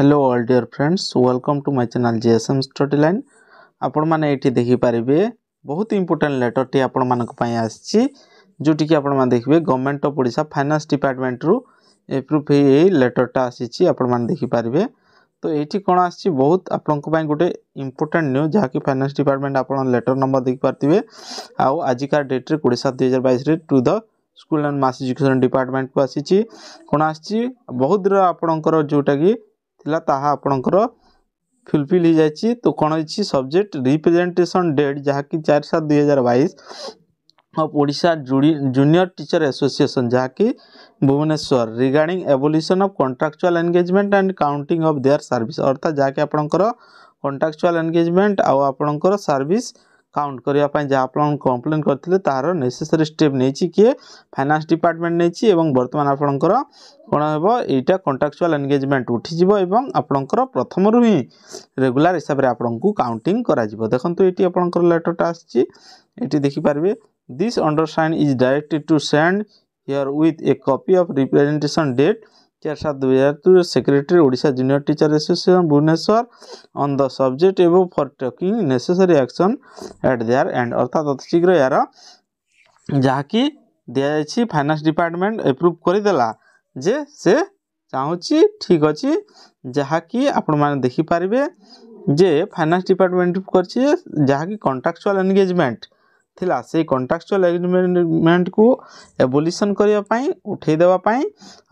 hello all dear friends welcome to my channel GSM study line आपण माने एठी देखि बहुत इंपोर्टेंट लेटर टी आप मानक पई आछि जोटी government of Odisha finance department रु एप्रूव हे लेटर टा तो ये कौन आहुत बहुत आपण गोटे इंपोर्टेंट न्यूज जाकि फाइनेंस डिपार्टमेंट आपण लेटर नंबर देखि परतिबे आउ आज का डेट रे 2022 रे to the school and mass education department को आछि कोन आछि बहुत आपणकर जोटा कि थिला ताहा आपणकर फुलफिल हो जाए तो कौन अच्छी सब्जेक्ट रिप्रेजेंटेशन डेट जहाँकि चार सात दुई हजार बैस अफ ओडा जूनियर टीचर एसोसीएसन जहाँकि Bhubaneswar regarding evolution of contractual engagement and counting of their service अर्थात जहाँकि आपंकर कंट्राक्चुआल एनगेजमेंट आउ आपर सर्विस କାଉଣ୍ଟ କରିବା ପାଇଁ ଯାହା ଆପଣ କମ୍ପ୍ଲେନ୍ କରିଥିଲେ ତାହାର ନେସେସରୀ ଷ୍ଟେପ୍ ନେଇଛି କିଏ ଫାଇନାନ୍ସ ଡିପାର୍ଟମେଣ୍ଟ ନେଇଛି ଏବଂ ବର୍ତ୍ତମାନ ଆପଣଙ୍କର କ'ଣ ହେବ ଏଇଟା କଣ୍ଟ୍ରାକ୍ଚୁଆଲ୍ ଏନଗେଜମେଣ୍ଟ ଉଠିଯିବ ଏବଂ ଆପଣଙ୍କର ପ୍ରଥମରୁ ହିଁ ରେଗୁଲାର ହିସାବରେ ଆପଣଙ୍କୁ କାଉଣ୍ଟିଂ କରାଯିବ ଦେଖନ୍ତୁ ଏଇଠି ଆପଣଙ୍କର ଲେଟର୍ଟା ଆସିଛି ଏଠି ଦେଖିପାରିବେ this undersigned is directed to send herewith a copy of representation date ଚାରି ସାତ ଦୁଇ ହଜାର ଦୁଇ secretary Odisha junior teacher association Bhubaneswar on the subject ଏବଂ for taking necessary action at their end ଅର୍ଥାତ୍ ଅତି ଶୀଘ୍ର ଏହାର ଯାହାକି ଦିଆଯାଇଛି ଫାଇନାନ୍ସ ଡିପାର୍ଟମେଣ୍ଟ ଏପ୍ରୁଭ୍ କରିଦେଲା ଯେ ସେ ଚାହୁଁଛି ଠିକ୍ ଅଛି ଯାହାକି ଆପଣମାନେ ଦେଖିପାରିବେ ଯେ ଫାଇନାନ୍ସ ଡିପାର୍ଟମେଣ୍ଟ କରିଛି ଯାହାକି କଣ୍ଟ୍ରାକ୍ଚୁଆଲ୍ ଏନଗେଜମେଣ୍ଟ ଥିଲା ସେଇ କଣ୍ଟ୍ରାକ୍ଚୁଆଲ ଏଗ୍ରିମେଣ୍ଟକୁ ଏବୋଲିସନ୍ କରିବା ପାଇଁ ଉଠାଇ ଦେବା ପାଇଁ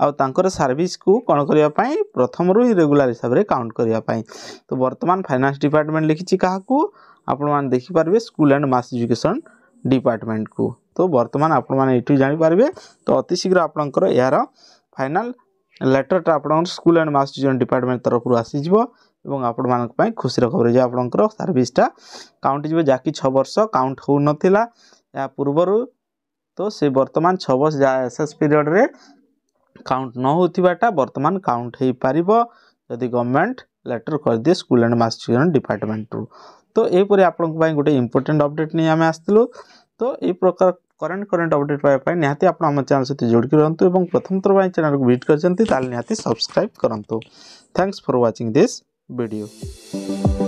ଆଉ ତାଙ୍କର ସର୍ଭିସକୁ କ'ଣ କରିବା ପାଇଁ ପ୍ରଥମରୁ ହିଁ ରେଗୁଲାର ହିସାବରେ କାଉଣ୍ଟ କରିବା ପାଇଁ ତ ବର୍ତ୍ତମାନ ଫାଇନାନ୍ସ ଡିପାର୍ଟମେଣ୍ଟ ଲେଖିଛି କାହାକୁ ଆପଣମାନେ ଦେଖିପାରିବେ ସ୍କୁଲ ଆଣ୍ଡ ମାସ୍ ଏଜୁକେସନ୍ ଡିପାର୍ଟମେଣ୍ଟକୁ ତ ବର୍ତ୍ତମାନ ଆପଣମାନେ ଏଇଠୁ ଜାଣିପାରିବେ ତ ଅତି ଶୀଘ୍ର ଆପଣଙ୍କର ଏହାର ଫାଇନାଲ୍ ଲେଟର୍ଟା ଆପଣଙ୍କର school and mass education department ତରଫରୁ ଆସିଯିବ এবং ଆପଣମାନଙ୍କ ପାଇଁ ଖୁସିର ଖବର ଯେ ଆପଣଙ୍କର ସର୍ଭିସଟା କାଉଣ୍ଟ ଯିବ ଯାହାକି ଛଅ ବର୍ଷ କାଉଣ୍ଟ ହେଉନଥିଲା ଏହା ପୂର୍ବରୁ ତ ସେ ବର୍ତ୍ତମାନ ଛଅ ବର୍ଷ ଯାହା ଏସ୍ ଏସ୍ ପିରିୟଡ଼ରେ କାଉଣ୍ଟ ନ ହେଉଥିବାଟା ବର୍ତ୍ତମାନ କାଉଣ୍ଟ ହୋଇପାରିବ ଯଦି ଗଭର୍ଣ୍ଣମେଣ୍ଟ ଲେଟର କରିଦିଏ ସ୍କୁଲ ଆଣ୍ଡ ମାସ୍ ଚିଲ୍ଡ୍ରେନ୍ ଡିପାର୍ଟମେଣ୍ଟରୁ ତ ଏହିପରି ଆପଣଙ୍କ ପାଇଁ ଗୋଟେ ଇମ୍ପୋର୍ଟାଣ୍ଟ ଅପଡ଼େଟ୍ ନେଇ ଆମେ ଆସିଥିଲୁ ତ ଏହି ପ୍ରକାର କରେଣ୍ଟ କରେଣ୍ଟ ଅପଡ଼େଟ୍ ପାଇବା ପାଇଁ ନିହାତି ଆପଣ ଆମ ଚ୍ୟାନେଲ୍ ସହିତ ଯୋଡ଼ିକି ରୁହନ୍ତୁ ଏବଂ ପ୍ରଥମ ଥର ପାଇଁ ଚ୍ୟାନେଲ୍କୁ ଭିଜିଟ୍ କରିଛନ୍ତି ତାହେଲେ ନିହାତି ସବସ୍କ୍ରାଇବ୍ କରନ୍ତୁ thanks for watching this video